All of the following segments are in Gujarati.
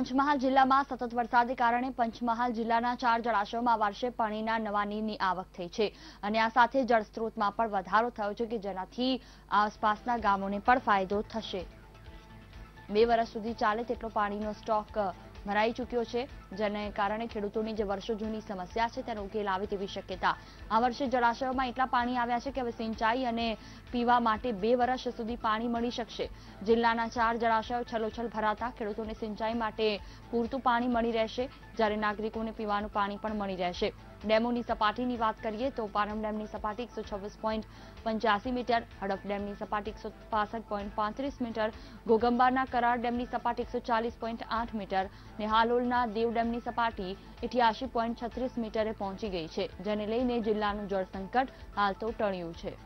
પંચમહાલ જિલ્લામાં સતત વરસાદને કારણે પંચમહાલ જિલ્લાના ચાર જળાશયોમાં વર્ષે પાણીના નવા નીરની આવક થઈ છે અને આ સાથે જળસ્ત્રોતમાં પણ વધારો થયો છે કે જેનાથી આસપાસના ગામોને પણ ફાયદો થશે બે વર્ષ સુધી ચાલે તેટલો પાણીનો સ્ટોક ભરાઈ ચૂક્યો છે જેને કારણે ખેડૂતોની જે વર્ષો જૂની સમસ્યા છે તેનો ઉકેલ આવે તેવી શક્યતા આ વર્ષે જળાશયોમાં એટલા પાણી આવ્યા છે કે હવે સિંચાઈ અને પીવા માટે બે વર્ષ સુધી પાણી મળી શકશે જિલ્લાના ચાર જળાશયો છલોછલ ભરાતા ખેડૂતોને સિંચાઈ માટે પૂરતું પાણી મળી રહેશે જ્યારે નાગરિકોને પીવાનું પાણી પણ મળી રહેશે ડેમોની સપાટીની વાત કરીએ તો પારમ ડેમની સપાટી એકસો છવ્વીસ મીટર હડફ ડેમની સપાટી એકસો મીટર ગોગંબાના કરાર ડેમની સપાટી એકસો મીટર ને દેવ ડેમની સપાટી ઇઠ્યાસી છત્રીસ મીટરે પહોંચી ગઈ છે જેને લઈને જિલ્લાનું જળસંકટ હાલ તો ટળ્યું છે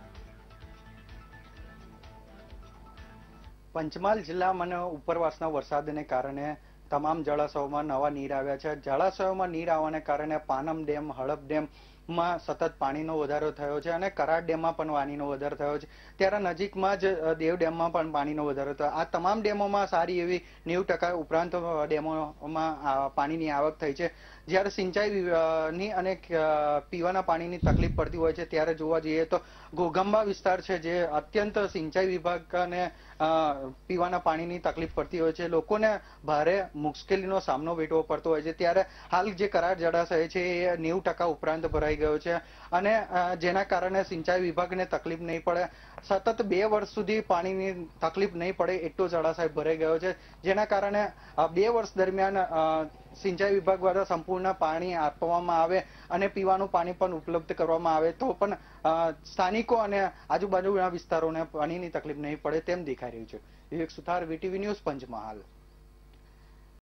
પંચમહાલ જિલ્લામાં ઉપરવાસના વરસાદને કારણે તમામ જળાશયોમાં નવા નીર આવ્યા છે જળાશયોમાં નીર આવવાને કારણે પાનમ ડેમ હળપ ડેમ માં સતત પાણીનો વધારો થયો છે અને કરાડ ડેમમાં પણ પાણીનો વધારો થયો છે ત્યારે નજીકમાં જ દેવ ડેમમાં પણ પાણીનો વધારો થયો આ તમામ ડેમોમાં સારી એવી નેવું ટકા ઉપરાંત ડેમોમાં પાણીની આવક થઈ છે જ્યારે સિંચાઈની અને પીવાના પાણીની તકલીફ પડતી હોય છે ત્યારે જોવા જઈએ તો ઘોઘંબા વિસ્તાર છે જે અત્યંત સિંચાઈ વિભાગ અને પીવાના પાણીની તકલીફ પડતી હોય છે લોકોને ભારે મુશ્કેલીનો સામનો વેઠવો પડતો હોય છે ત્યારે હાલ જે કરાર જળાશય છે એ નેવું ટકા ઉપરાંત ભરાય થઈ ગયો છે અને જેના કારણે સિંચાઈ વિભાગને તકલીફ નહીં પડે સતત બે વર્ષ સુધી પાણીની તકલીફ નહીં પડે એટલો જળાશય ભરાઈ ગયો છે જેના કારણે બે વર્ષ દરમિયાન સિંચાઈ વિભાગ દ્વારા સંપૂર્ણ પાણી આપવામાં આવે અને પીવાનું પાણી પણ ઉપલબ્ધ કરવામાં આવે તો પણ સ્થાનિકો અને આજુબાજુના વિસ્તારોને પાણીની તકલીફ નહીં પડે તેમ દેખાઈ રહ્યું છે વિવેક સુથાર વીટીવી ન્યૂઝ પંચમહાલ